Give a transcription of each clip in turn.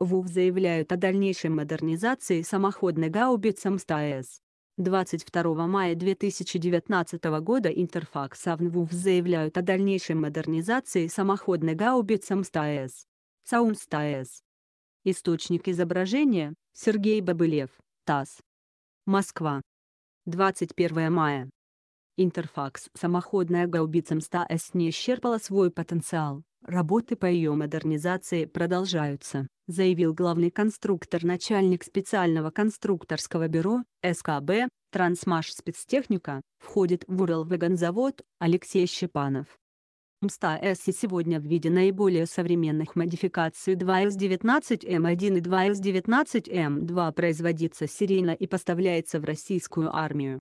ВУВ заявляют о дальнейшей модернизации самоходной гаубицы МСТАЭС. 22 мая 2019 года Интерфакс АВНВУВ заявляют о дальнейшей модернизации самоходной гаубицы МСТАЭС. САУМСТАЭС. Источник изображения – Сергей Бабылев, ТАСС. Москва. 21 мая. Интерфакс самоходная гаубица МСТАЭС не исчерпала свой потенциал, работы по ее модернизации продолжаются заявил главный конструктор, начальник специального конструкторского бюро СКБ «Трансмаш спецтехника», входит в Уралвагонзавод Алексей Щепанов. МСТА-С сегодня в виде наиболее современных модификаций 2С-19М1 эм и 2С-19М2 эм производится серийно и поставляется в российскую армию.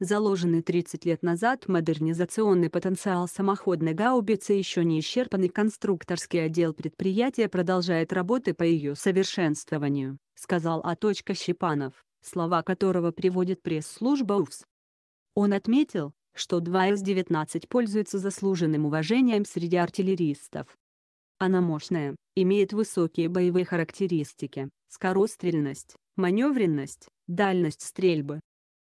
Заложенный 30 лет назад модернизационный потенциал самоходной гаубицы еще не исчерпан и конструкторский отдел предприятия продолжает работы по ее совершенствованию, сказал Аточка Щепанов, слова которого приводит пресс-служба УФС. Он отметил, что 2С-19 пользуется заслуженным уважением среди артиллеристов. Она мощная, имеет высокие боевые характеристики, скорострельность, маневренность, дальность стрельбы,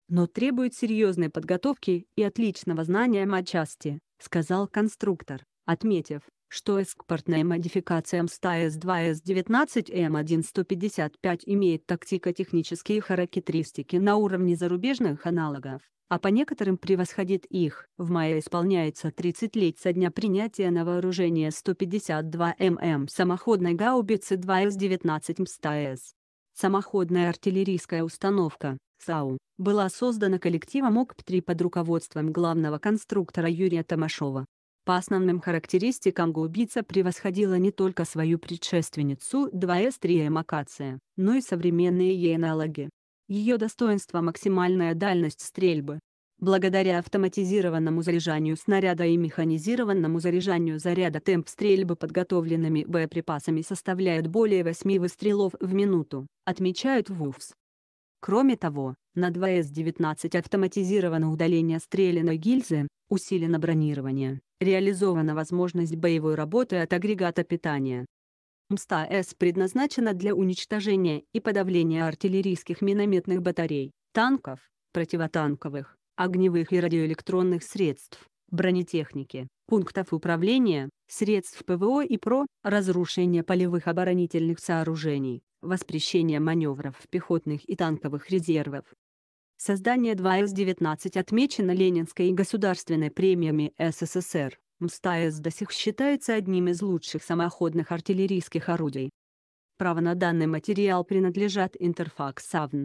но требует серьезной подготовки и отличного знания матчасти, сказал конструктор, отметив, что экспортная модификация МСТА С2 С19 м 1155 имеет тактико-технические характеристики на уровне зарубежных аналогов, а по некоторым превосходит их. В мае исполняется 30 лет со дня принятия на вооружение 152 ММ самоходной гаубицы 2С19 МСТА С. Самоходная артиллерийская установка САУ, была создана коллективом ОКП-3 под руководством главного конструктора Юрия Томашова. По основным характеристикам губица превосходила не только свою предшественницу 2С-3М Макация, но и современные ей аналоги. Ее достоинство – максимальная дальность стрельбы, Благодаря автоматизированному заряжанию снаряда и механизированному заряжанию заряда темп стрельбы подготовленными боеприпасами составляет более 8 выстрелов в минуту, отмечают ВУФС. Кроме того, на 2С-19 автоматизировано удаление стрелянной гильзы, усилено бронирование, реализована возможность боевой работы от агрегата питания. МСТА-С предназначена для уничтожения и подавления артиллерийских минометных батарей, танков, противотанковых, огневых и радиоэлектронных средств, бронетехники, пунктов управления, средств ПВО и ПРО, разрушение полевых оборонительных сооружений, воспрещение маневров пехотных и танковых резервов. Создание 2 из 19 отмечено Ленинской и Государственной премиями СССР. МСТАЭС до сих считается одним из лучших самоходных артиллерийских орудий. Право на данный материал принадлежат Интерфакс АВН.